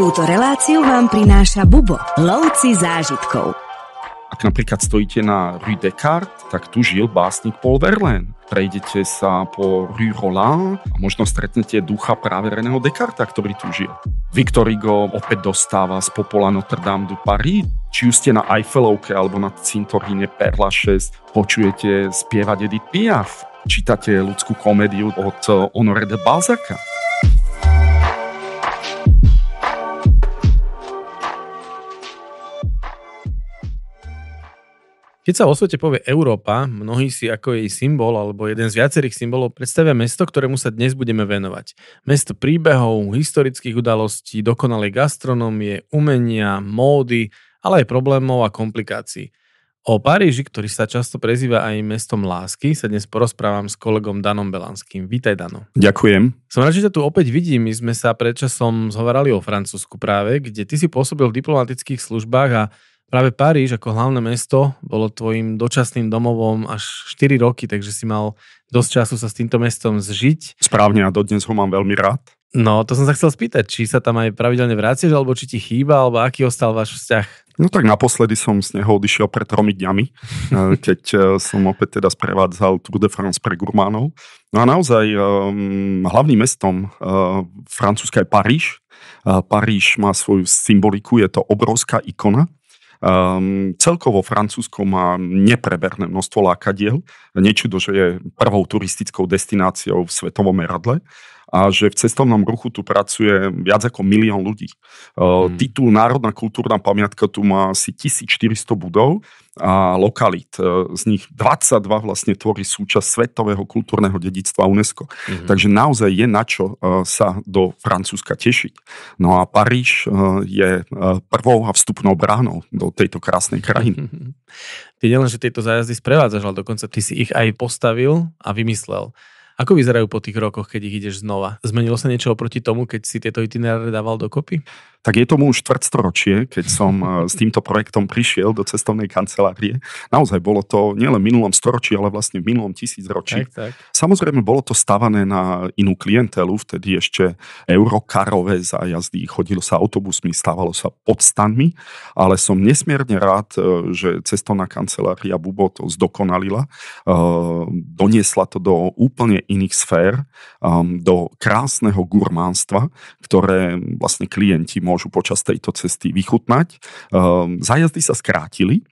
Túto reláciu vám prináša Bubo, lovci zážitkov. Ak napríklad stojíte na Rue Descartes, tak tu žil básnik Paul Verlaine. Prejdete sa po Rue Roland a možno stretnete ducha práve Reného Descartes, ktorý tu žil. Victor Hugo opäť dostáva z popola Notre Dame du Paris. Či už ste na Eiffelovke alebo na cintoríne Perla 6, počujete spievať Edith Piaf. Čítate ľudskú komédiu od Honoré de Balzaca. Keď sa o svete povie Európa, mnohí si ako jej symbol alebo jeden z viacerých symbolov predstavia mesto, ktorému sa dnes budeme venovať. Mesto príbehov, historických udalostí, dokonalej gastronomie, umenia, módy, ale aj problémov a komplikácií. O Paríži, ktorý sa často prezýva aj mestom lásky, sa dnes porozprávam s kolegom Danom Belanským. Vítaj, Dano. Ďakujem. Som rád, že ťa tu opäť vidím. My sme sa predčasom zhovarali o Francúzsku práve, kde ty si pôsobil v diplomatických službách a Práve Paríž ako hlavné mesto bolo tvojim dočasným domovom až 4 roky, takže si mal dosť času sa s týmto mestom zžiť. Správne a dodnes ho mám veľmi rád. No, to som sa chcel spýtať, či sa tam aj pravidelne vraciaš, alebo či ti chýba, alebo aký ostal váš vzťah? No tak naposledy som z neho odišiel pred tromi dňami, eh, keď eh, som opäť teda sprevádzal Tour de France pre gurmánov. No a naozaj um, hlavným mestom uh, Francúzska je Paríž. Uh, Paríž má svoju symboliku, je to obrovská ikona. Um, celkovo Francúzsko má nepreberné množstvo lákadiel. Nečudo, že je prvou turistickou destináciou v svetovom meradle a že v cestovnom ruchu tu pracuje viac ako milión ľudí. E, hmm. Titul Národná kultúrna pamiatka tu má asi 1400 budov a lokalit, e, Z nich 22 vlastne tvorí súčasť svetového kultúrneho dedictva UNESCO. Mm-hmm. Takže naozaj je na čo e, sa do Francúzska tešiť. No a Paríž je prvou a vstupnou bránou do tejto krásnej krajiny. Mm-hmm. Ty nielen, že tieto zájazdy sprevádzaš, ale dokonca ty si ich aj postavil a vymyslel. Ako vyzerajú po tých rokoch, keď ich ideš znova? Zmenilo sa niečo oproti tomu, keď si tieto itineráre dával dokopy? tak je tomu už štvrtstoročie, keď som e, s týmto projektom prišiel do cestovnej kancelárie. Naozaj bolo to nielen v minulom storočí, ale vlastne v minulom tisícročí. Tak, tak. Samozrejme, bolo to stavané na inú klientelu, vtedy ešte eurokarové zájazdy, chodilo sa autobusmi, stávalo sa stanmi, ale som nesmierne rád, e, že cestovná kancelária Bubo to zdokonalila, e, doniesla to do úplne iných sfér, do krásneho gurmánstva, ktoré vlastne klienti môžu počas tejto cesty vychutnať. Ehm, Zajazdy sa skrátili,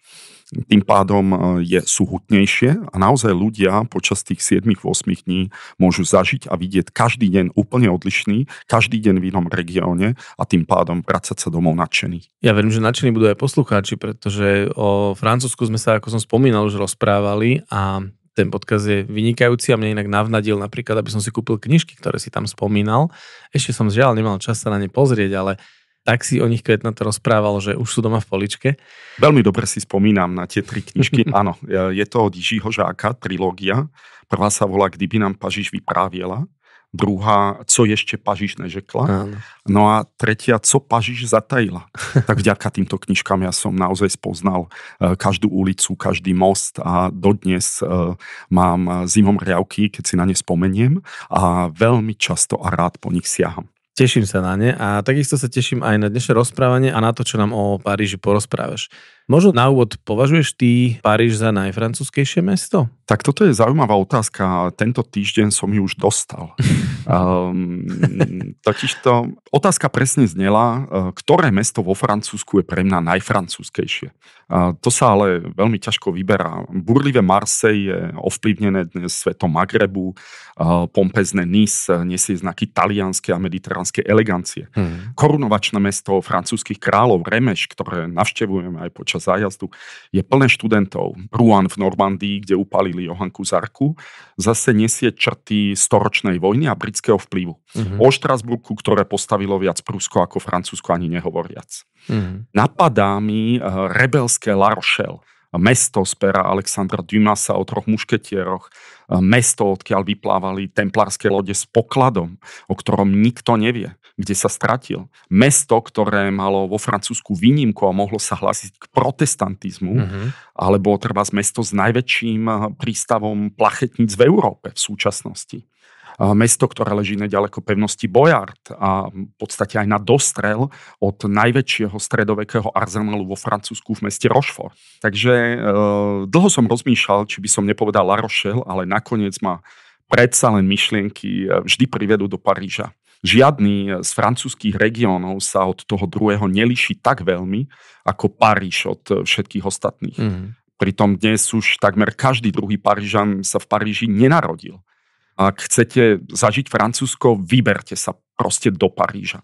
tým pádom e, je súhutnejšie a naozaj ľudia počas tých 7-8 dní môžu zažiť a vidieť každý deň úplne odlišný, každý deň v inom regióne a tým pádom vrácať sa domov nadšený. Ja verím, že nadšení budú aj poslucháči, pretože o Francúzsku sme sa, ako som spomínal, už rozprávali a ten podkaz je vynikajúci a mne inak navnadil napríklad, aby som si kúpil knižky, ktoré si tam spomínal. Ešte som žiaľ nemal čas sa na ne pozrieť, ale tak si o nich Kvetna to rozprával, že už sú doma v poličke. Veľmi dobre si spomínam na tie tri knižky. Áno, je to od Jižího Žáka, trilógia. Prvá sa volá Kdyby nám Pažiš vypráviela. Druhá, co ešte Pažiš nežekla. Áno. No a tretia, co Pažiš zatajila. tak vďaka týmto knižkám ja som naozaj spoznal eh, každú ulicu, každý most a dodnes eh, mám eh, zimom riavky, keď si na ne spomeniem a veľmi často a rád po nich siaham. Teším sa na ne a takisto sa teším aj na dnešné rozprávanie a na to, čo nám o Paríži porozprávaš. Možno na úvod, považuješ ty Paríž za najfrancúzskejšie mesto? Tak toto je zaujímavá otázka. Tento týždeň som ju už dostal. um, totižto otázka presne znela, e, ktoré mesto vo Francúzsku je pre mňa najfrancúzskejšie. E, to sa ale veľmi ťažko vyberá. Burlivé Marseille je ovplyvnené dnes svetom Magrebu, e, pompezné Nice nesie znaky talianskej a mediteránskej elegancie. Hmm. Korunovačné mesto francúzskych kráľov Remeš, ktoré navštevujeme aj počas počas zájazdu, je plné študentov. Rouen v Normandii, kde upalili Johanku Zarku, zase nesie črty storočnej vojny a britského vplyvu. Mm-hmm. O Štrasburku, ktoré postavilo viac Prusko ako Francúzsko, ani nehovoriac. Mm-hmm. Napadá mi eh, rebelské La Rochelle, mesto z pera Alexandra Dumasa o troch mušketieroch, e, mesto, odkiaľ vyplávali templárske lode s pokladom, o ktorom nikto nevie, kde sa stratil. Mesto, ktoré malo vo Francúzsku výnimku a mohlo sa hlásiť k protestantizmu, mm-hmm. alebo treba z mesto s najväčším e, prístavom plachetníc v Európe v súčasnosti mesto, ktoré leží nedaleko pevnosti Bojard a v podstate aj na dostrel od najväčšieho stredovekého arzenálu vo Francúzsku v meste Rochefort. Takže e, dlho som rozmýšľal, či by som nepovedal La Rochelle, ale nakoniec ma predsa len myšlienky e, vždy privedú do Paríža. Žiadny z francúzských regiónov sa od toho druhého neliší tak veľmi, ako Paríž od všetkých ostatných. Mm. Pritom dnes už takmer každý druhý Parížan sa v Paríži nenarodil. Ak chcete zažiť Francúzsko, vyberte sa proste do Paríža.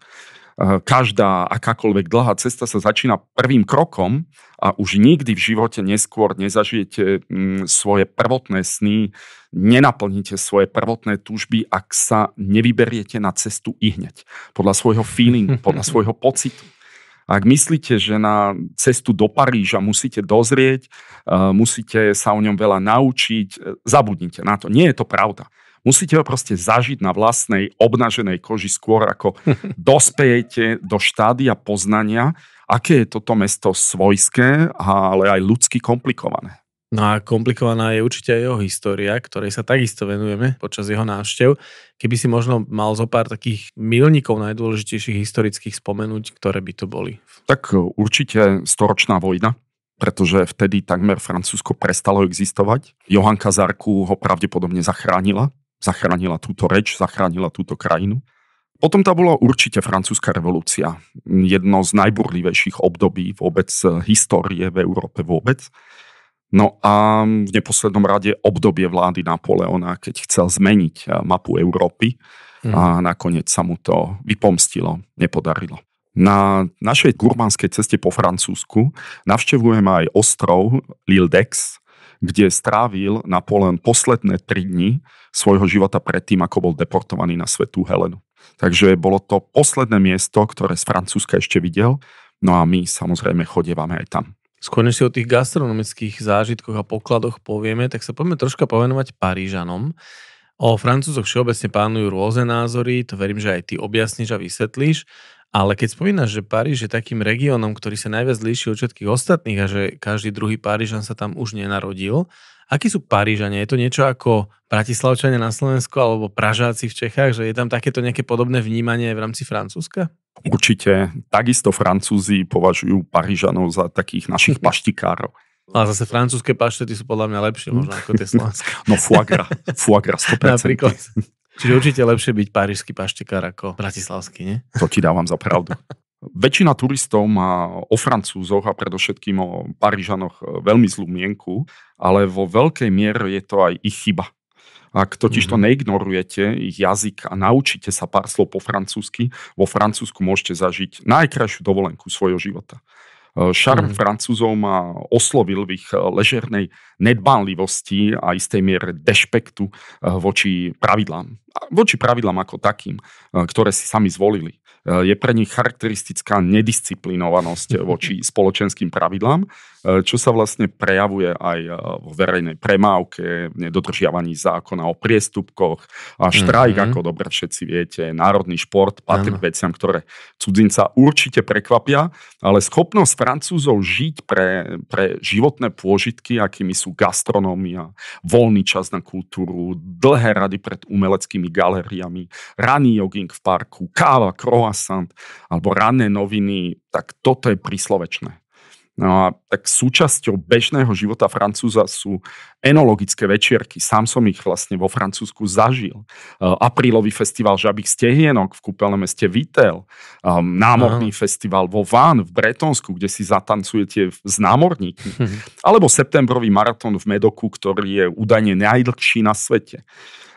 Eh, každá akákoľvek dlhá cesta sa začína prvým krokom a už nikdy v živote neskôr nezažijete mm, svoje prvotné sny, nenaplníte svoje prvotné túžby, ak sa nevyberiete na cestu i hneď. Podľa svojho feelingu, podľa svojho pocitu. Ak myslíte, že na cestu do Paríža musíte dozrieť, eh, musíte sa o ňom veľa naučiť, eh, zabudnite na to. Nie je to pravda. Musíte ho proste zažiť na vlastnej obnaženej koži skôr, ako dospejete do štádia poznania, aké je toto mesto svojské, ale aj ľudsky komplikované. No a komplikovaná je určite aj jeho história, ktorej sa takisto venujeme počas jeho návštev. Keby si možno mal zo pár takých milníkov najdôležitejších historických spomenúť, ktoré by to boli? Tak určite storočná vojna, pretože vtedy takmer Francúzsko prestalo existovať. Johanka Zarku ho pravdepodobne zachránila zachránila túto reč, zachránila túto krajinu. Potom tá bola určite francúzska revolúcia. Jedno z najburlivejších období vôbec eh, histórie v Európe vôbec. No a v neposlednom rade obdobie vlády Napoleona, keď chcel zmeniť eh, mapu Európy a mhm. nakoniec sa mu to vypomstilo, nepodarilo. Na našej gurmánskej ceste po Francúzsku navštevujem aj ostrov Lildex, kde strávil na len posledné tri dni svojho života predtým, ako bol deportovaný na Svetú Helenu. Takže bolo to posledné miesto, ktoré z Francúzska ešte videl, no a my samozrejme chodievame aj tam. Skôr než si o tých gastronomických zážitkoch a pokladoch povieme, tak sa poďme troška povenovať Parížanom. O Francúzoch všeobecne pánujú rôzne názory, to verím, že aj ty objasníš a vysvetlíš. Ale keď spomínaš, že Paríž je takým regiónom, ktorý sa najviac líši od všetkých ostatných a že každý druhý Parížan sa tam už nenarodil, akí sú Parížania? Je to niečo ako Bratislavčania na Slovensku alebo Pražáci v Čechách, že je tam takéto nejaké podobné vnímanie v rámci Francúzska? Určite. Takisto Francúzi považujú Parížanov za takých našich paštikárov. A zase francúzske paštety sú podľa mňa lepšie možno ako tie slovenské. No foie gras, foie gras 100%. Napríklad. Čiže určite lepšie byť parížsky paštekár ako bratislavský, nie? To ti dávam za pravdu. Väčšina turistov má o Francúzoch a predovšetkým o Parížanoch e, veľmi zlú mienku, ale vo veľkej miere je to aj ich chyba. Ak totiž to mhm. neignorujete, ich jazyk a naučíte sa pár slov po francúzsky, vo Francúzsku môžete zažiť najkrajšiu dovolenku svojho života. E, šarm mm. Francúzov ma oslovil v ich e, ležernej nedbánlivosti a istej miere dešpektu voči pravidlám voči pravidlám ako takým, e, ktoré si sami zvolili. E, je pre nich charakteristická nedisciplinovanosť voči spoločenským pravidlám, e, čo sa vlastne prejavuje aj vo verejnej premávke, nedodržiavaní zákona o priestupkoch a štrajk, mm-hmm. ako dobre všetci viete, národný šport patrí k veciam, ktoré cudzinca určite prekvapia, ale schopnosť Francúzov žiť pre, pre životné pôžitky, akými sú gastronómia, voľný čas na kultúru, dlhé rady pred umeleckými rôznymi galériami, raný jogging v parku, káva, croissant alebo ranné noviny, tak toto je príslovečné. No a tak súčasťou bežného života Francúza sú enologické večierky. Sám som ich vlastne vo Francúzsku zažil. E, aprílový festival žabých stehienok v kúpeľnom meste Vitel. E, námorný Aha. festival vo Ván v Bretonsku, kde si zatancujete s námorníkmi. Alebo septembrový maratón v Medoku, ktorý je údajne najdlhší na svete.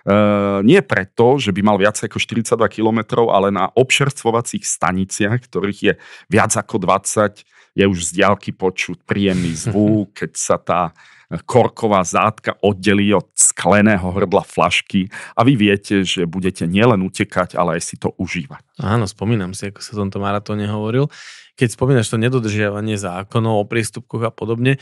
Ehm, nie preto, že by mal viac ako 42 km, ale na obšerstvovacích staniciach, ktorých je viac ako 20, je už z diaľky počuť príjemný zvuk, keď sa tá eh, korková zátka oddelí od skleného hrdla flašky a vy viete, že budete nielen utekať, ale aj si to užívať. Áno, spomínam si, ako sa tomto maratóne hovoril. Keď spomínaš to nedodržiavanie zákonov o prístupkoch a podobne,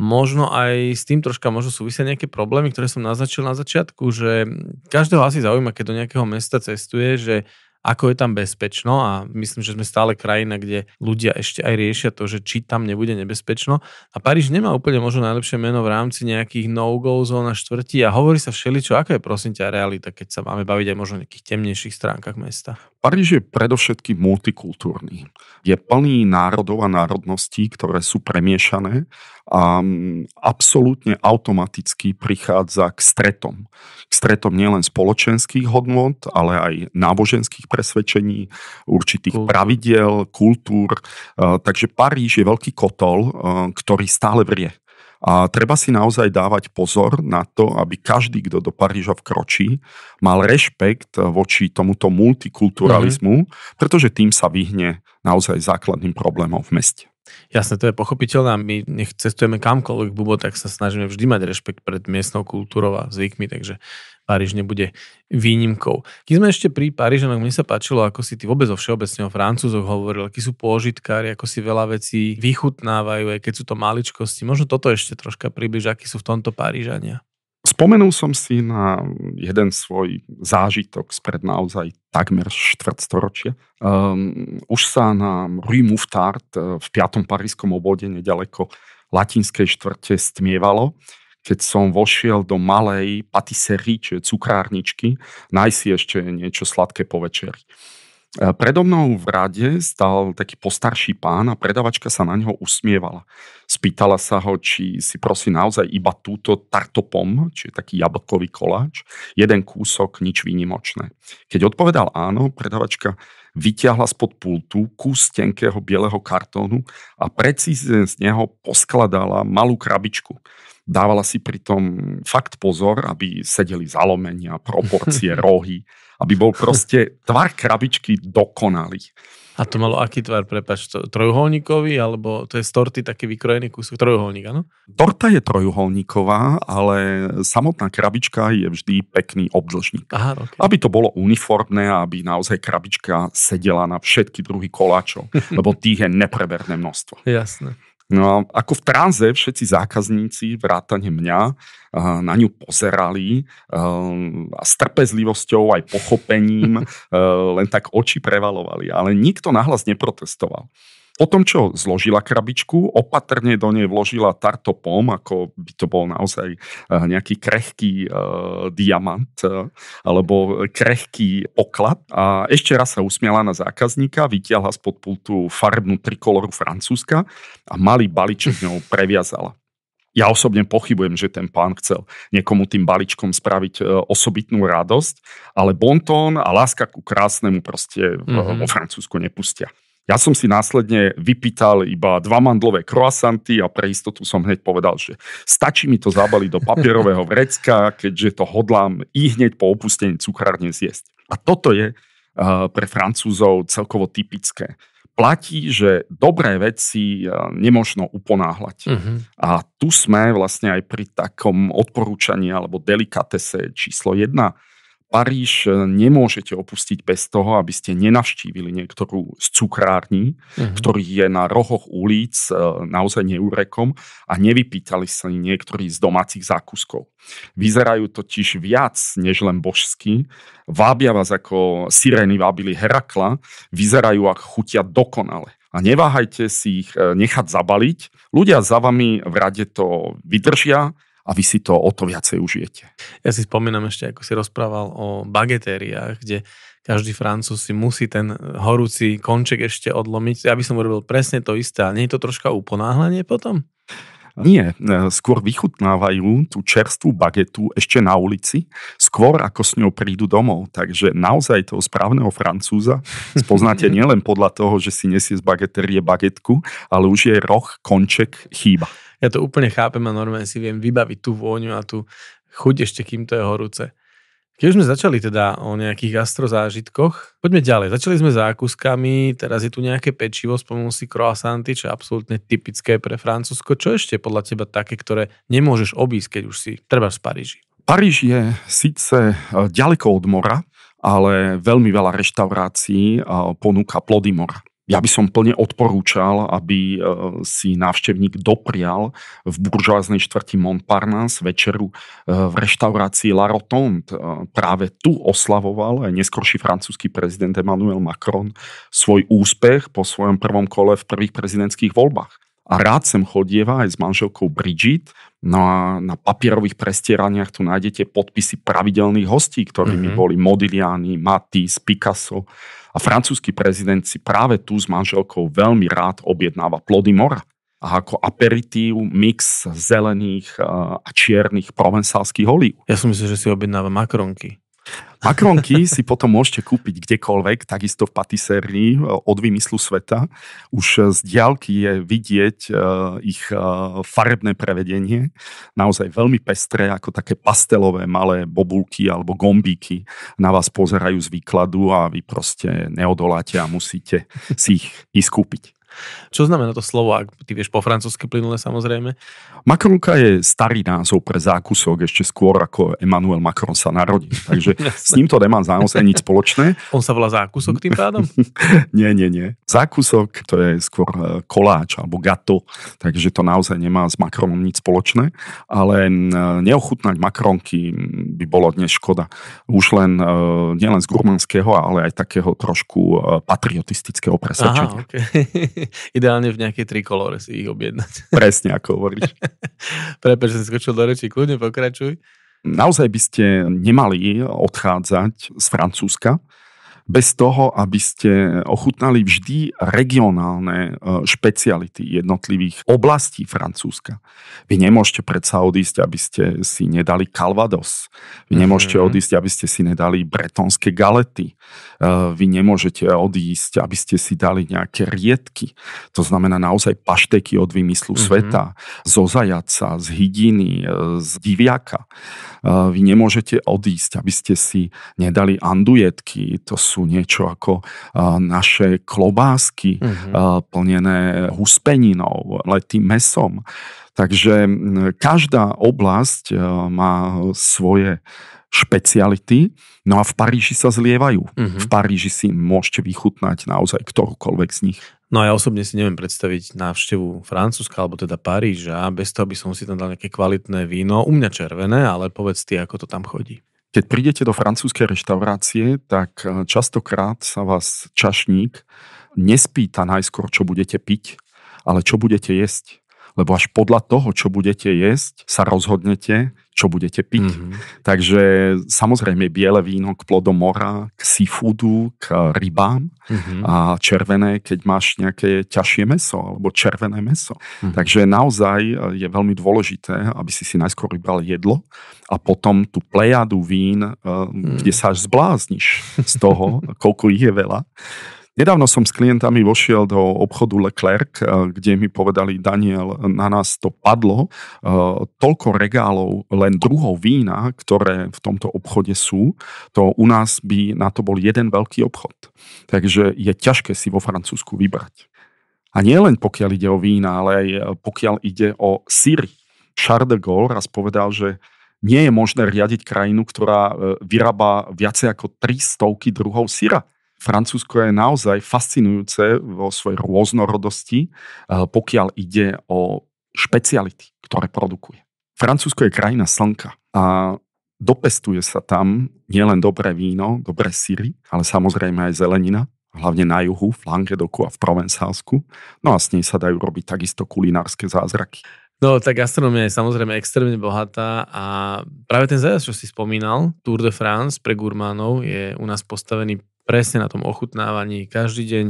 možno aj s tým troška môžu súvisia nejaké problémy, ktoré som naznačil na začiatku, že každého asi zaujíma, keď do nejakého mesta cestuje, že ako je tam bezpečno a myslím, že sme stále krajina, kde ľudia ešte aj riešia to, že či tam nebude nebezpečno. A Paríž nemá úplne možno najlepšie meno v rámci nejakých no-go zón a štvrtí a hovorí sa všeličo, aká je prosím ťa realita, keď sa máme baviť aj možno o nejakých temnejších stránkach mesta. Paríž je predovšetkým multikultúrny. Je plný národov a národností, ktoré sú premiešané a mm, absolútne automaticky prichádza k stretom. K stretom nielen spoločenských hodnot, ale aj náboženských presvedčení, určitých kultúr. pravidiel, kultúr. Takže Paríž je veľký kotol, ktorý stále vrie. A treba si naozaj dávať pozor na to, aby každý, kto do Paríža vkročí, mal rešpekt voči tomuto multikulturalizmu, mm-hmm. pretože tým sa vyhne naozaj základným problémom v meste. Jasné, to je pochopiteľné a my nech cestujeme kamkoľvek bubo, tak sa snažíme vždy mať rešpekt pred miestnou kultúrou a zvykmi, takže Paríž nebude výnimkou. Keď sme ešte pri Parížanoch, mne sa páčilo, ako si ty vôbec o všeobecne o Francúzoch hovoril, akí sú pôžitkári, ako si veľa vecí vychutnávajú, aj keď sú to maličkosti. Možno toto ešte troška približ, akí sú v tomto Parížania. Spomenul som si na jeden svoj zážitok spred naozaj takmer štvrtstoročie. Um, už sa na Rue Mouffetard eh, v 5. parískom obvode nedaleko latinskej štvrte stmievalo keď som vošiel do malej patiserii, čiže cukrárničky, najsi ešte niečo sladké po večeri. E, predo mnou v rade stal taký postarší pán a predavačka sa na neho usmievala. Spýtala sa ho, či si prosí naozaj iba túto tartopom, či je taký jablkový koláč, jeden kúsok, nič výnimočné. Keď odpovedal áno, predavačka vyťahla spod pultu kús tenkého bieleho kartónu a precízne z neho poskladala malú krabičku. Dávala si pritom fakt pozor, aby sedeli zalomenia, proporcie, rohy, aby bol proste tvar krabičky dokonalý. A to malo aký tvar, prepač, to, trojuholníkový, alebo to je z torty taký vykrojený kúsok, trojuholník, áno? Torta je trojuholníková, ale samotná krabička je vždy pekný obdlžník. Aha, okay. Aby to bolo uniformné, aby naozaj krabička sedela na všetky druhy koláčov, lebo tých je nepreberné množstvo. Jasné. No a ako v tranze všetci zákazníci, vrátane mňa, na ňu pozerali a s trpezlivosťou aj pochopením len tak oči prevalovali. Ale nikto nahlas neprotestoval tom, čo zložila krabičku, opatrne do nej vložila tartopom, ako by to bol naozaj eh, nejaký krehký e, diamant e, alebo krehký poklad. A ešte raz sa usmiala na zákazníka, vytiahla spod pultu farbnú trikoloru Francúzska a malý balíček ňou previazala. Ja osobne pochybujem, že ten pán chcel niekomu tým balíčkom spraviť osobitnú radosť, ale bontón a láska ku krásnemu proste mm-hmm. vo Francúzsku nepustia. Ja som si následne vypýtal iba dva mandlové kroasanty a pre istotu som hneď povedal, že stačí mi to zabaliť do papierového vrecka, keďže to hodlám i hneď po opustení cukrárne zjesť. A toto je eh, pre Francúzov celkovo typické. Platí, že dobré veci eh, nemožno uponáhľať. Uh-huh. A tu sme vlastne aj pri takom odporúčaní alebo delikatese číslo jedna Paríž e, nemôžete opustiť bez toho, aby ste nenavštívili niektorú z cukrární, uh-huh. ktorý je na rohoch ulic, e, naozaj neúrekom a nevypýtali sa niektorí z domácich zákuskov. Vyzerajú totiž viac než len božsky, vábia vás ako sireny vábili Herakla, vyzerajú a chutia dokonale a neváhajte si ich e, nechať zabaliť. Ľudia za vami v rade to vydržia, a vy si to o to viacej užijete. Ja si spomínam ešte, ako si rozprával o bagetériách, kde každý Francúz si musí ten horúci konček ešte odlomiť. Ja by som urobil presne to isté, ale nie je to troška uponáhlenie potom? Nie, e, skôr vychutnávajú tú čerstvú bagetu ešte na ulici, skôr ako s ňou prídu domov. Takže naozaj toho správneho Francúza spoznáte nielen podľa toho, že si nesie z bageterie bagetku, ale už je roh, konček chýba. Ja to úplne chápem a normálne si viem vybaviť tú vôňu a tú chuť ešte, kým to je horúce. Keď sme začali teda o nejakých gastrozážitkoch, poďme ďalej. Začali sme zákuskami, teraz je tu nejaké pečivo, spomenul si croissanty, čo je absolútne typické pre Francúzsko. Čo ešte podľa teba také, ktoré nemôžeš obísť, keď už si treba v Paríži? Paríž je síce e, ďaleko od mora, ale veľmi veľa reštaurácií e, ponúka plody mora. Ja by som plne odporúčal, aby e, si návštevník doprial v buržoáznej štvrti Montparnasse večeru e, v reštaurácii La Rotonde. E, práve tu oslavoval aj neskorší francúzsky prezident Emmanuel Macron svoj úspech po svojom prvom kole v prvých prezidentských voľbách a rád sem chodieva aj s manželkou Bridget. No a na papierových prestieraniach tu nájdete podpisy pravidelných hostí, ktorými mm-hmm. boli Modigliani, Matisse, Picasso. A francúzsky prezident si práve tu s manželkou veľmi rád objednáva plody mora. A ako aperitív, mix zelených eh, a čiernych provencálskych olív. Ja som myslel, že si objednáva makronky. Makronky si potom môžete kúpiť kdekoľvek, takisto v patisérii e, od vymyslu sveta. Už e, z diálky je vidieť e, ich farebné prevedenie, naozaj veľmi pestré, ako také pastelové malé bobulky alebo gombíky na vás pozerajú z výkladu a vy proste neodoláte a musíte si ich ísť kúpiť. Čo znamená to slovo, ak ty vieš po francúzsky plynule samozrejme? Makronka je starý názov pre zákusok ešte skôr ako Emmanuel Macron sa narodil. Takže s ním to nemá naozaj nič spoločné. On sa volá zákusok tým pádom? nie, nie, nie. Zákusok to je skôr e, koláč alebo gato, takže to naozaj nemá s Macronom nič spoločné. Ale e, neochutnať makronky by bolo dnes škoda. Už len, e, nielen z gurmanského, ale aj takého trošku patriotistického presvedčenia. Aha, okay. Ideálne v nejakej trikolore si ich objednať. Presne ako hovoríš. Prepač, som skočil do reči, kľudne pokračuj. Naozaj by ste nemali odchádzať z Francúzska, bez toho, aby ste ochutnali vždy regionálne e, špeciality jednotlivých oblastí Francúzska. Vy nemôžete predsa odísť, aby ste si nedali Calvados. Vy nemôžete mhm. odísť, aby ste si nedali bretonské galety. E, vy nemôžete odísť, aby ste si dali nejaké riedky. To znamená naozaj pašteky od vymyslu mm-hmm. sveta, zo zajaca, z hydiny, e, z diviaka. Vy nemôžete odísť, aby ste si nedali andujetky. To sú sú niečo ako naše klobásky mm-hmm. plnené huspeninou, letým mesom. Takže každá oblasť e, má svoje špeciality, no a v Paríži sa zlievajú. Mm-hmm. V Paríži si môžete vychutnať naozaj ktorúkoľvek z nich. No a ja osobne si neviem predstaviť návštevu Francúzska alebo teda Paríža bez toho, aby som si tam dal nejaké kvalitné víno. U mňa červené, ale povedz ty, ako to tam chodí. Keď prídete do francúzskej reštaurácie, tak eh, častokrát sa vás čašník nespýta najskôr, čo budete piť, ale čo budete jesť. Lebo až podľa toho, čo budete jesť, sa rozhodnete, čo budete piť. Mm-hmm. Takže samozrejme biele víno k plodom mora, k seafoodu, k rybám mm-hmm. a červené, keď máš nejaké ťažšie meso alebo červené meso. Mm-hmm. Takže naozaj je veľmi dôležité, aby si si najskôr vybral jedlo a potom tú plejadu vín, mm-hmm. kde sa až zblázniš z toho, koľko ich je veľa, Nedávno som s klientami vošiel do obchodu Leclerc, eh, kde mi povedali, Daniel, na nás to padlo. Eh, toľko regálov len druhov vína, ktoré v tomto obchode sú, to u nás by na to bol jeden veľký obchod. Takže je ťažké si vo Francúzsku vybrať. A nie len pokiaľ ide o vína, ale aj eh, pokiaľ ide o síry. Charles de Gaulle raz povedal, že nie je možné riadiť krajinu, ktorá vyrába viacej ako 300 druhov syra. Francúzsko je naozaj fascinujúce vo svojej rôznorodosti, eh, pokiaľ ide o špeciality, ktoré produkuje. Francúzsko je krajina slnka a dopestuje sa tam nielen dobré víno, dobré síry, ale samozrejme aj zelenina, hlavne na juhu, v Languedoku a v Provencálsku. No a s nej sa dajú robiť takisto kulinárske zázraky. No, tak gastronomia je samozrejme extrémne bohatá a práve ten zájazd, čo si spomínal, Tour de France pre gurmánov, je u nás postavený presne na tom ochutnávaní, každý deň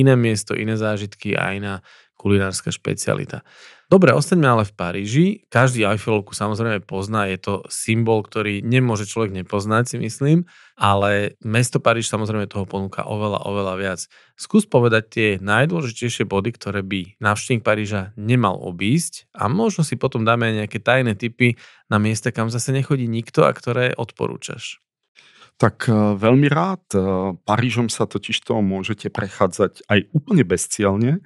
iné miesto, iné zážitky a iná kulinárska špecialita. Dobre, ostaňme ale v Paríži. Každý Eiffelovku samozrejme pozná, je to symbol, ktorý nemôže človek nepoznať, si myslím, ale mesto Paríž samozrejme toho ponúka oveľa, oveľa viac. Skús povedať tie najdôležitejšie body, ktoré by návštevník Paríža nemal obísť a možno si potom dáme nejaké tajné tipy na miesta, kam zase nechodí nikto a ktoré odporúčaš. Tak e, veľmi rád. E, Parížom sa totiž to môžete prechádzať aj úplne bezcielne,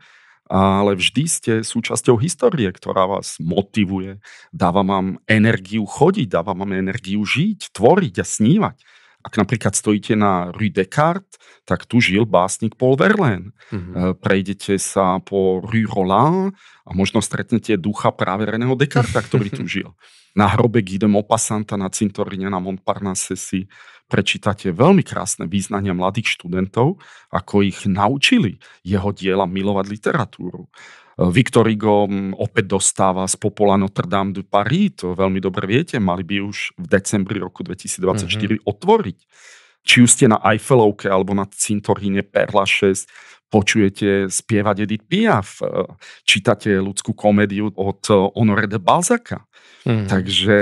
ale vždy ste súčasťou histórie, ktorá vás motivuje, dáva vám energiu chodiť, dáva vám energiu žiť, tvoriť a snívať. Ak napríklad stojíte na Rue Descartes, tak tu žil básnik Paul Verlaine. Mm-hmm. Prejdete sa po Rue Roland a možno stretnete ducha práve Reného Descartes, ktorý tu žil. Na hrobe Guy de Maupassanta na cintorine na Montparnasse si prečítate veľmi krásne význania mladých študentov, ako ich naučili jeho diela milovať literatúru. Viktor Igo opäť dostáva z popola Notre Dame de Paris, to veľmi dobre viete, mali by už v decembri roku 2024 mm-hmm. otvoriť. Či už ste na Eiffelovke alebo na cintoríne Perla 6, počujete spievať Edith Piaf, eh, čítate ľudskú komédiu od eh, Honoré de Balzaka. Mm. Takže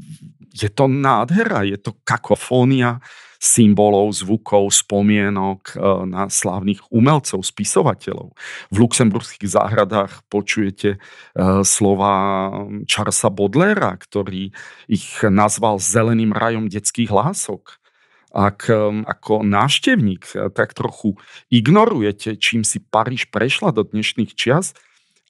je to nádhera, je to kakofónia symbolov, zvukov, spomienok e, na slávnych umelcov, spisovateľov. V luxemburských záhradách počujete e, slova Charlesa Bodlera, ktorý ich nazval zeleným rajom detských hlások. ak e, ako návštevník tak trochu ignorujete, čím si Paríž prešla do dnešných čias,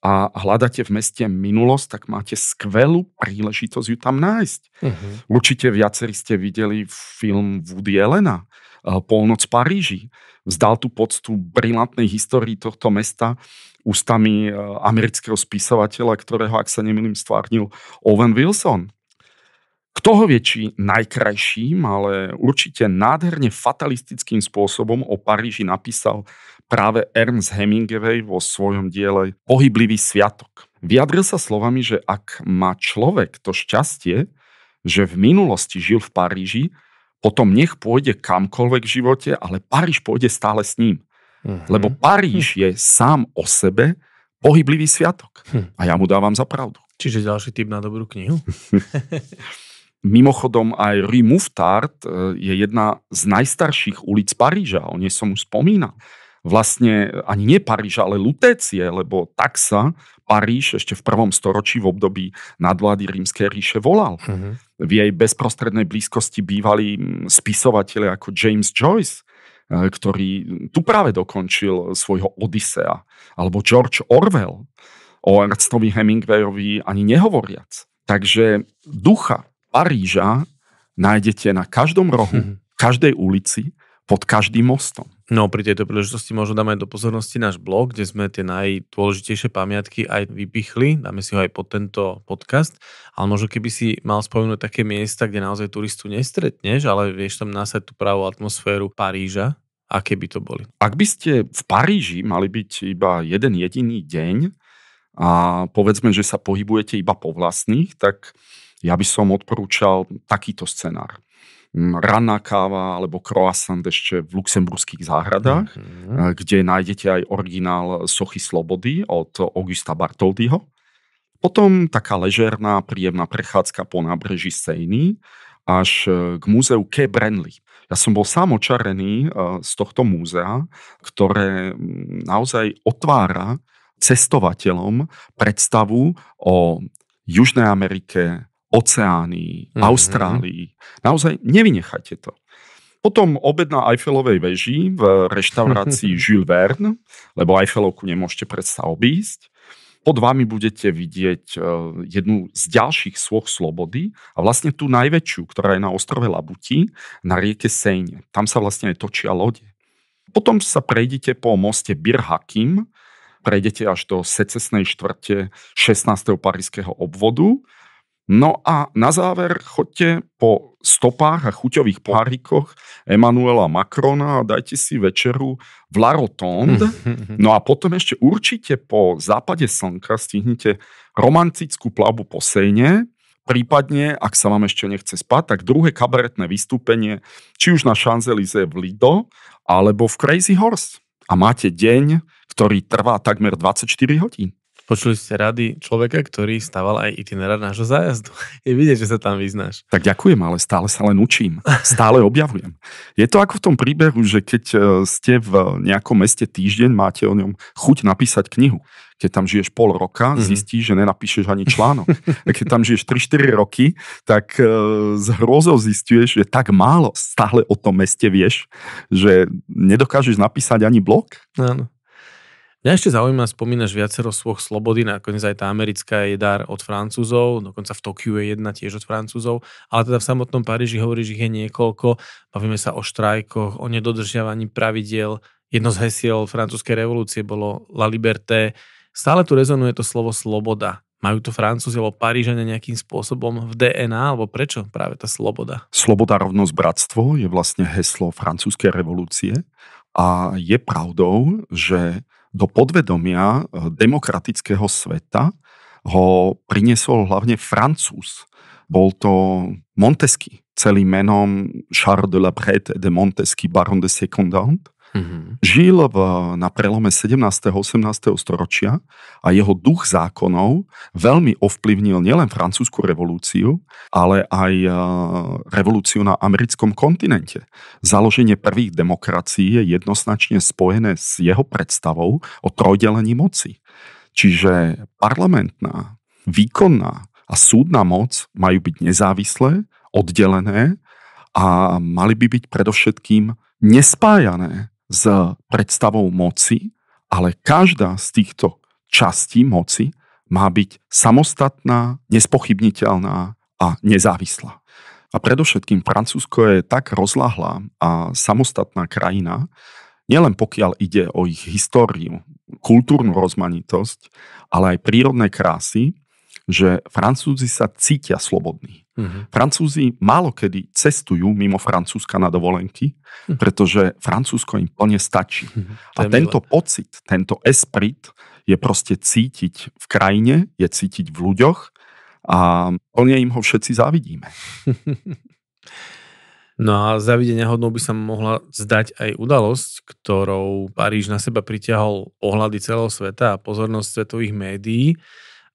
a hľadáte v meste minulosť, tak máte skvelú príležitosť ju tam nájsť. Uh-huh. Určite viacerí ste videli film Woody Elena, eh, Polnoc Paríži. Vzdal tú poctu brilantnej histórii tohto mesta ústami eh, amerického spisovateľa, ktorého, ak sa nemýlim, stvárnil Owen Wilson. Kto ho vie, či najkrajším, ale určite nádherne fatalistickým spôsobom o Paríži napísal práve Ernst Hemingway vo svojom diele Pohyblivý sviatok. Vyjadril sa slovami, že ak má človek to šťastie, že v minulosti žil v Paríži, potom nech pôjde kamkoľvek v živote, ale Paríž pôjde stále s ním. Uh-huh. Lebo Paríž je sám o sebe pohyblivý sviatok. Uh-huh. A ja mu dávam za pravdu. Čiže ďalší typ na dobrú knihu. Mimochodom aj Rue Mouffetard e, je jedna z najstarších ulic Paríža. O nej som už spomínal vlastne ani nie Paríž, ale Lutécie, lebo tak sa Paríž ešte v prvom storočí v období nadvlády Rímskej ríše volal. Mm-hmm. V jej bezprostrednej blízkosti bývali spisovateľe ako James Joyce, e, ktorý tu práve dokončil svojho Odisea, alebo George Orwell, o Ernstovi Hemingwayovi ani nehovoriac. Takže ducha Paríža nájdete na každom rohu, v mhm. každej ulici, pod každým mostom. No pri tejto príležitosti možno dáme aj do pozornosti náš blog, kde sme tie najdôležitejšie pamiatky aj vypichli, dáme si ho aj pod tento podcast, ale možno keby si mal spomenúť také miesta, kde naozaj turistu nestretneš, ale vieš tam nasať tú pravú atmosféru Paríža, aké by to boli? Ak by ste v Paríži mali byť iba jeden jediný deň a povedzme, že sa pohybujete iba po vlastných, tak ja by som odporúčal takýto scenár ranná káva alebo croissant ešte v luxemburských záhradách, mm-hmm. kde nájdete aj originál Sochy Slobody od Augusta Bartoldyho. Potom taká ležerná, príjemná prechádzka po nábreží Sejny až eh, k múzeu K. Brenly. Ja som bol sám očarený eh, z tohto múzea, ktoré naozaj otvára cestovateľom predstavu o Južnej Amerike, Oceánii, mm-hmm. Austrálii. Naozaj nevynechajte to. Potom obed na Eiffelovej veži v reštaurácii Jules Verne, lebo Eiffelovku nemôžete predsa obísť. Pod vami budete vidieť e, jednu z ďalších sôch slobody a vlastne tú najväčšiu, ktorá je na ostrove Labuti, na rieke Sejne. Tam sa vlastne aj točia lode. Potom sa prejdete po moste Bir Hakim, prejdete až do secesnej štvrte 16. parískeho obvodu No a na záver chodte po stopách a chuťových pohárikoch Emanuela Macrona a dajte si večeru v La Rotonde. No a potom ešte určite po západe slnka stihnite romantickú plavbu po Sejne, prípadne, ak sa vám ešte nechce spať, tak druhé kabaretné vystúpenie, či už na Champs-Élysées v Lido, alebo v Crazy Horse. A máte deň, ktorý trvá takmer 24 hodín. Počuli ste rady človeka, ktorý staval aj itinerár nášho zájazdu. Je vidieť, že sa tam vyznáš. Tak ďakujem, ale stále sa len učím. Stále objavujem. Je to ako v tom príbehu, že keď e, ste v nejakom meste týždeň, máte o ňom chuť napísať knihu. Keď tam žiješ pol roka, mm-hmm. zistíš, že nenapíšeš ani článok. A keď tam žiješ 3-4 roky, tak e, s hrôzou zistuješ, že tak málo stále o tom meste vieš, že nedokážeš napísať ani blog. Áno. Mňa ešte zaujíma, spomínaš viacero svoch slobody, nakoniec aj tá americká je dar od Francúzov, dokonca v Tokiu je jedna tiež od Francúzov, ale teda v samotnom Paríži hovoríš, ich je niekoľko, bavíme sa o štrajkoch, o nedodržiavaní pravidiel, jedno z hesiel francúzskej revolúcie bolo La Liberté, stále tu rezonuje to slovo sloboda. Majú to Francúzi alebo Parížania nejakým spôsobom v DNA, alebo prečo práve tá sloboda? Sloboda, rovnosť, bratstvo je vlastne heslo francúzskej revolúcie a je pravdou, že do podvedomia eh, demokratického sveta ho priniesol hlavne Francúz. Bol to Montesky, celým menom Charles de la Prête de Montesky, baron de Secondant. Mm-hmm. Žil v, na prelome 17. a 18. storočia a jeho duch zákonov veľmi ovplyvnil nielen francúzsku revolúciu, ale aj e, revolúciu na americkom kontinente. Založenie prvých demokracií je jednoznačne spojené s jeho predstavou o trojdelení moci. Čiže parlamentná, výkonná a súdna moc majú byť nezávislé, oddelené a mali by byť predovšetkým nespájané s predstavou moci, ale každá z týchto častí moci má byť samostatná, nespochybniteľná a nezávislá. A predovšetkým Francúzsko je tak rozlahlá a samostatná krajina, nielen pokiaľ ide o ich históriu, kultúrnu rozmanitosť, ale aj prírodné krásy, že Francúzi sa cítia slobodní. Mm-hmm. Francúzi málo kedy cestujú mimo Francúzska na dovolenky, mhm. pretože Francúzsko im plne stačí. Mm-hmm. A tento milé. pocit, tento esprit je proste cítiť v krajine, je cítiť v ľuďoch a plne im ho všetci závidíme. No a zavidenia hodnou by sa mohla zdať aj udalosť, ktorou Paríž na seba pritiahol pohľady celého sveta a pozornosť svetových médií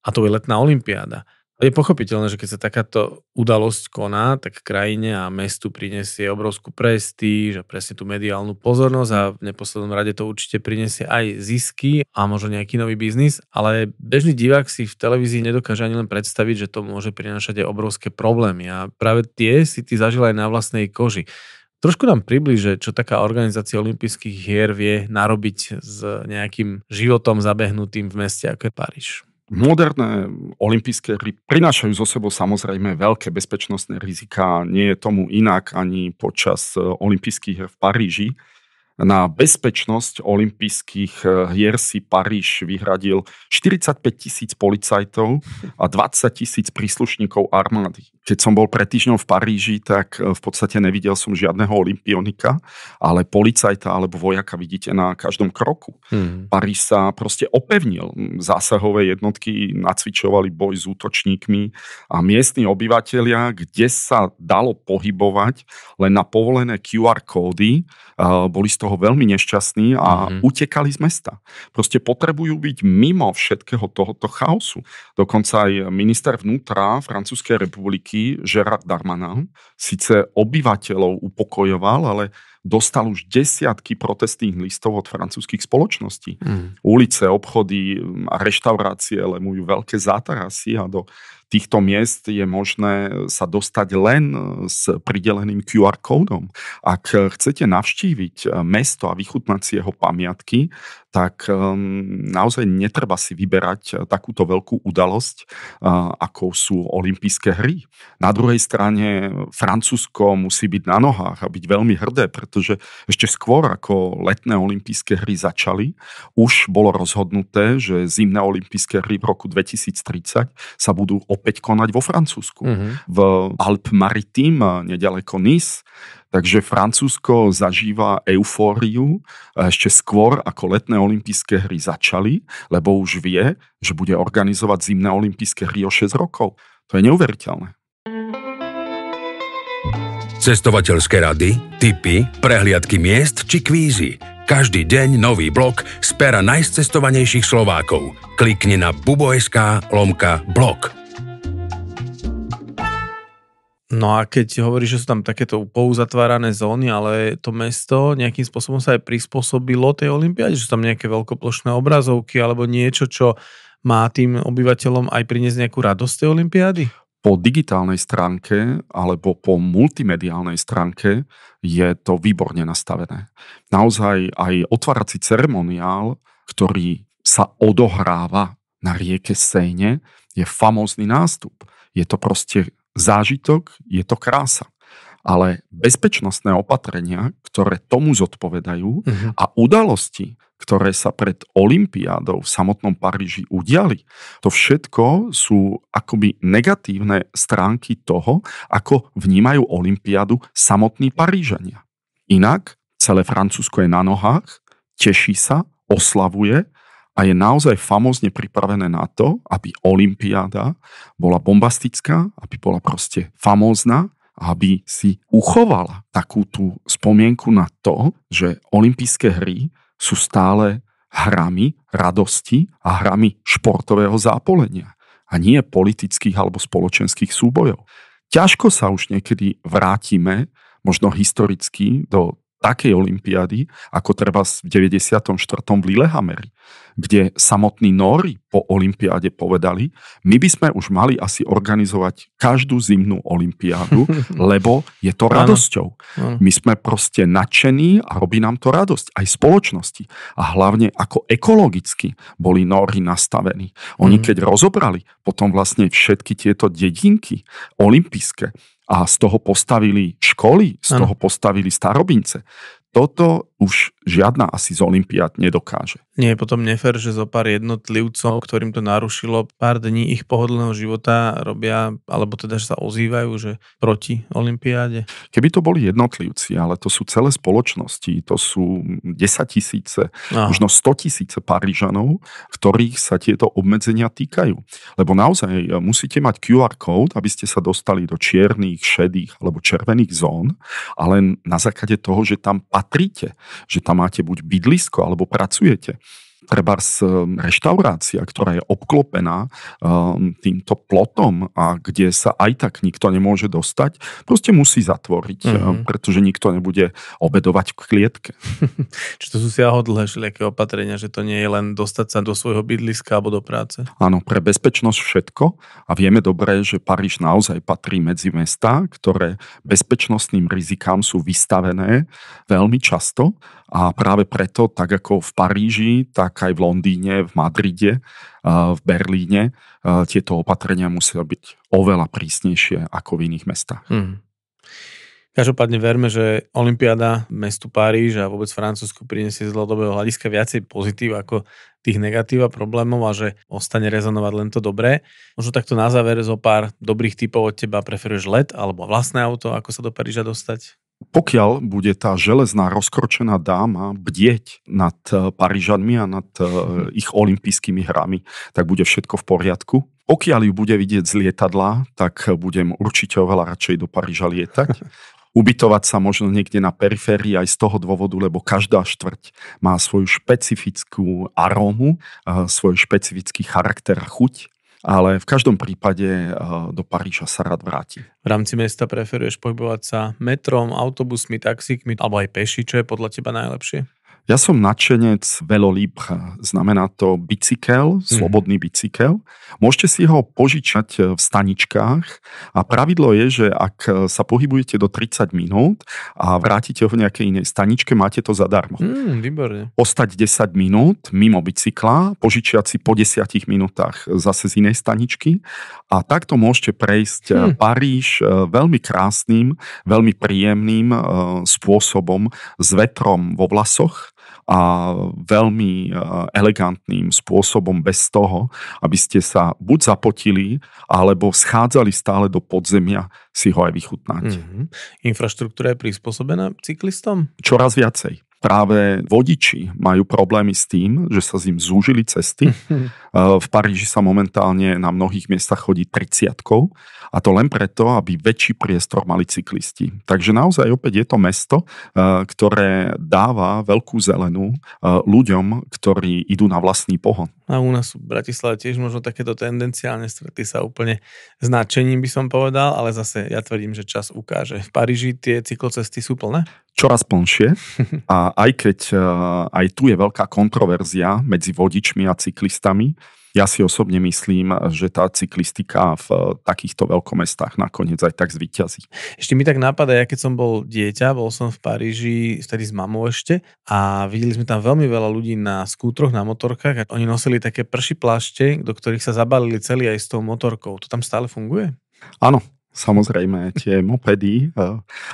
a to je letná olimpiáda. Je pochopiteľné, že keď sa takáto udalosť koná, tak krajine a mestu prinesie obrovskú prestíž a presne tú mediálnu pozornosť a v neposlednom rade to určite prinesie aj zisky a možno nejaký nový biznis, ale bežný divák si v televízii nedokáže ani len predstaviť, že to môže prinášať aj obrovské problémy a práve tie si ty zažil aj na vlastnej koži. Trošku nám približe, čo taká organizácia olympijských hier vie narobiť s nejakým životom zabehnutým v meste, ako je Paríž. Moderné olympijské hry prinášajú zo sebou samozrejme veľké bezpečnostné rizika, Nie je tomu inak ani počas e, olympijských hier v Paríži. Na bezpečnosť olympijských eh, hier si Paríž vyhradil 45 tisíc policajtov a 20 tisíc príslušníkov armády. Keď som bol pred týždňom v Paríži, tak eh, v podstate nevidel som žiadneho olimpionika, ale policajta alebo vojaka vidíte na každom kroku. Hmm. Paríž sa proste opevnil. Zásahové jednotky nacvičovali boj s útočníkmi a miestni obyvateľia, kde sa dalo pohybovať len na povolené QR kódy, eh, boli toho veľmi nešťastní a mm-hmm. utekali z mesta. Proste potrebujú byť mimo všetkého tohoto chaosu. Dokonca aj minister vnútra Francúzskej republiky Gerard Darmanin síce obyvateľov upokojoval, ale dostal už desiatky protestných listov od francúzských spoločností. Mm. Ulice, obchody mm, a reštaurácie lemujú veľké zátarasy a do týchto miest je možné sa dostať len e, s prideleným QR kódom. Ak chcete navštíviť e, mesto a vychutnať si jeho pamiatky, tak e, naozaj netreba si vyberať takúto veľkú udalosť, ako sú olympijské hry. Na druhej strane Francúzsko musí byť na nohách a byť veľmi hrdé, pretože pretože ešte skôr ako letné olympijské hry začali, už bolo rozhodnuté, že zimné olympijské hry v roku 2030 sa budú opäť konať vo Francúzsku. Mm-hmm. V Alp Maritim, nedaleko Nice, Takže Francúzsko zažíva eufóriu ešte skôr, ako letné olympijské hry začali, lebo už vie, že bude organizovať zimné olympijské hry o 6 rokov. To je neuveriteľné cestovateľské rady, tipy, prehliadky miest či kvízy. Každý deň nový blog z pera najcestovanejších Slovákov. Klikni na bubo.sk lomka blog. No a keď hovoríš, že sú tam takéto pouzatvárané zóny, ale to mesto nejakým spôsobom sa aj prispôsobilo tej olympiáde, že sú tam nejaké veľkoplošné obrazovky alebo niečo, čo má tým obyvateľom aj priniesť nejakú radosť tej olympiády? po digitálnej stránke alebo po multimediálnej stránke je to výborne nastavené. Naozaj aj otvárací ceremoniál, ktorý sa odohráva na rieke Sejne, je famózny nástup. Je to proste zážitok, je to krása. Ale bezpečnostné opatrenia, ktoré tomu zodpovedajú uh-huh. a udalosti, ktoré sa pred Olympiádou v samotnom Paríži udiali. To všetko sú akoby negatívne stránky toho, ako vnímajú Olympiádu samotní Parížania. Inak celé Francúzsko je na nohách, teší sa, oslavuje a je naozaj famozne pripravené na to, aby Olympiáda bola bombastická, aby bola proste famózna, aby si uchovala takú tú spomienku na to, že olympijské hry sú stále hrami radosti a hrami športového zápolenia a nie politických alebo spoločenských súbojov. Ťažko sa už niekedy vrátime, možno historicky, do takej olympiády, ako treba v 94. v Lillehammeri, kde samotní Nóri po olimpiáde povedali, my by sme už mali asi organizovať každú zimnú olympiádu, lebo je to radosťou. My sme proste nadšení a robí nám to radosť aj spoločnosti. A hlavne ako ekologicky boli Nóri nastavení. Oni mm. keď rozobrali potom vlastne všetky tieto dedinky olympijské, a z toho postavili školy, z ano. toho postavili starobince toto už žiadna asi z Olympiát nedokáže. Nie je potom nefér, že zo pár jednotlivcov, ktorým to narušilo pár dní ich pohodlného života robia, alebo teda že sa ozývajú, že proti Olympiáde. Keby to boli jednotlivci, ale to sú celé spoločnosti, to sú 10 tisíce, Aha. možno 100 tisíce Parížanov, ktorých sa tieto obmedzenia týkajú. Lebo naozaj e, musíte mať QR kód, aby ste sa dostali do čiernych, šedých alebo červených zón, ale na základe toho, že tam patrí patríte, že tam máte buď bydlisko alebo pracujete, treba eh, reštaurácia, ktorá je obklopená um, týmto plotom a kde sa aj tak nikto nemôže dostať, proste musí zatvoriť, mm-hmm. pretože nikto nebude obedovať v klietke. Čiže to sú siahodlhé všelijaké opatrenia, že to nie je len dostať sa do svojho bydliska alebo do práce? Áno, pre bezpečnosť všetko a vieme dobre, že Paríž naozaj patrí medzi mesta, ktoré bezpečnostným rizikám sú vystavené veľmi často a práve preto, tak ako v Paríži, tak tak aj v Londýne, v Madride, v Berlíne tieto opatrenia musia byť oveľa prísnejšie ako v iných mestách. Mm. Každopádne verme, že Olympiáda mestu Paríž a vôbec Francúzsku prinesie z dlhodobého hľadiska viacej pozitív ako tých negatív a problémov a že ostane rezonovať len to dobré. Možno takto na záver zo pár dobrých typov od teba preferuješ let alebo vlastné auto, ako sa do Paríža dostať? pokiaľ bude tá železná rozkročená dáma bdieť nad e, Parížanmi a nad e, ich olympijskými hrami, tak bude všetko v poriadku. Pokiaľ ju bude vidieť z lietadla, tak budem určite oveľa radšej do Paríža lietať. Ubytovať sa možno niekde na periférii aj z toho dôvodu, lebo každá štvrť má svoju špecifickú arómu, e, svoj špecifický charakter a chuť ale v každom prípade eh, do Paríža sa rád vráti. V rámci mesta preferuješ pohybovať sa metrom, autobusmi, taxíkmi alebo aj peši, čo je podľa teba najlepšie? Ja som nadšenec velolíbcha, znamená to bicykel, mhm. slobodný bicykel. Môžete si ho požičať e, v staničkách a pravidlo je, že ak e, sa pohybujete do 30 minút a vrátite ho v nejakej inej staničke, máte to zadarmo. Mm, výborne. Ostať 10 minút mimo bicykla, požičiať si po 10 minútach zase z inej staničky a takto môžete prejsť mm. Paríž veľmi krásnym, veľmi príjemným spôsobom s vetrom vo vlasoch a veľmi elegantným spôsobom bez toho, aby ste sa buď zapotili, alebo schádzali stále do podzemia si ho aj vychutnať. Mm-hmm. Infraštruktúra je prispôsobená cyklistom? Čoraz viacej práve vodiči majú problémy s tým, že sa z im zúžili cesty. V Paríži sa momentálne na mnohých miestach chodí 30 a to len preto, aby väčší priestor mali cyklisti. Takže naozaj opäť je to mesto, eh, ktoré dáva veľkú zelenú eh, ľuďom, ktorí idú na vlastný pohon. A u nás v Bratislave tiež možno takéto tendenciálne stretí sa úplne značením by som povedal, ale zase ja tvrdím, že čas ukáže. V Paríži tie cyklocesty sú plné? Čoraz plnšie a aj keď eh, aj tu je veľká kontroverzia medzi vodičmi a cyklistami, ja si osobne myslím, že tá cyklistika v eh, takýchto veľkomestách nakoniec aj tak zvíťazí. Ešte mi tak napadá, ja keď som bol dieťa, bol som v Paríži vtedy s mamou ešte a videli sme tam veľmi veľa ľudí na skútroch, na motorkách a oni nosili také prší plášte, do ktorých sa zabalili celý aj s tou motorkou. To tam stále funguje? Áno, Samozrejme, tie mopedy. E,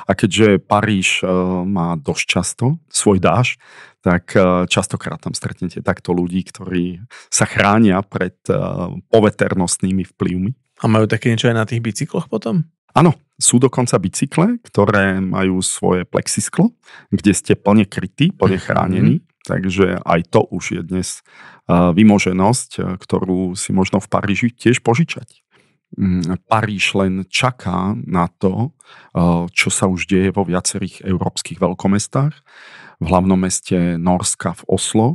a keďže Paríž e, má dosť často svoj dáž, tak e, častokrát tam stretnete takto ľudí, ktorí sa chránia pred poveternostnými vplyvmi. A majú také niečo aj na tých bicykloch potom? Áno, sú dokonca bicykle, ktoré majú svoje plexisklo, kde ste plne krytí, plne mhm. chránení. Mm-hmm. Takže aj to už je dnes vymoženosť, ktorú si možno v Paríži tiež požičať. Mm, Paríž len čaká na to, eh, čo sa už deje vo viacerých európskych veľkomestách. V hlavnom meste Norska v Oslo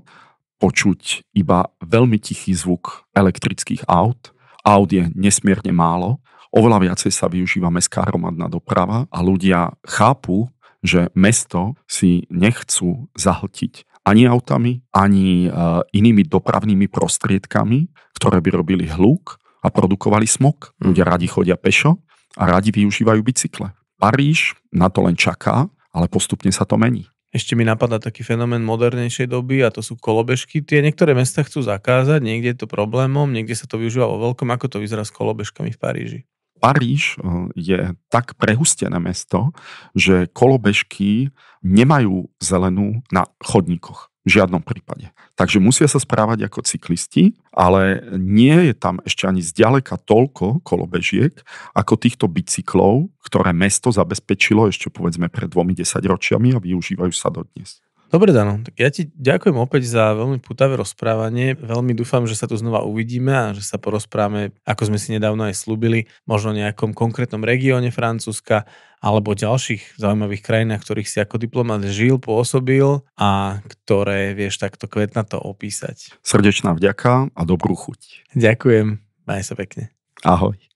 počuť iba veľmi tichý zvuk elektrických aut. Aut je nesmierne málo. Oveľa viacej sa využíva mestská hromadná doprava a ľudia chápu, že mesto si nechcú zahltiť ani autami, ani eh, inými dopravnými prostriedkami, ktoré by robili hluk a produkovali smog. Mhm. Ľudia radi chodia pešo a radi využívajú bicykle. Paríž na to len čaká, ale postupne sa to mení. Ešte mi napadá taký fenomén modernejšej doby a to sú kolobežky. Tie niektoré mesta chcú zakázať, niekde je to problémom, niekde sa to využíva vo veľkom. Ako to vyzerá s kolobežkami v Paríži? Paríž eh, je tak prehustené mesto, že kolobežky nemajú zelenú na chodníkoch. V žiadnom prípade. Takže musia sa správať ako cyklisti, ale nie je tam ešte ani zďaleka toľko kolobežiek, ako týchto bicyklov, ktoré mesto zabezpečilo ešte povedzme pred dvomi desaťročiami a využívajú sa dodnes. Dobre, Dano, tak ja ti ďakujem opäť za veľmi putavé rozprávanie. Veľmi dúfam, že sa tu znova uvidíme a že sa porozprávame, ako sme si nedávno aj slúbili, možno v nejakom konkrétnom regióne Francúzska alebo ďalších zaujímavých krajinách, ktorých si ako diplomat žil, pôsobil a ktoré vieš takto to opísať. Srdečná vďaka a dobrú chuť. Ďakujem, maj sa pekne. Ahoj.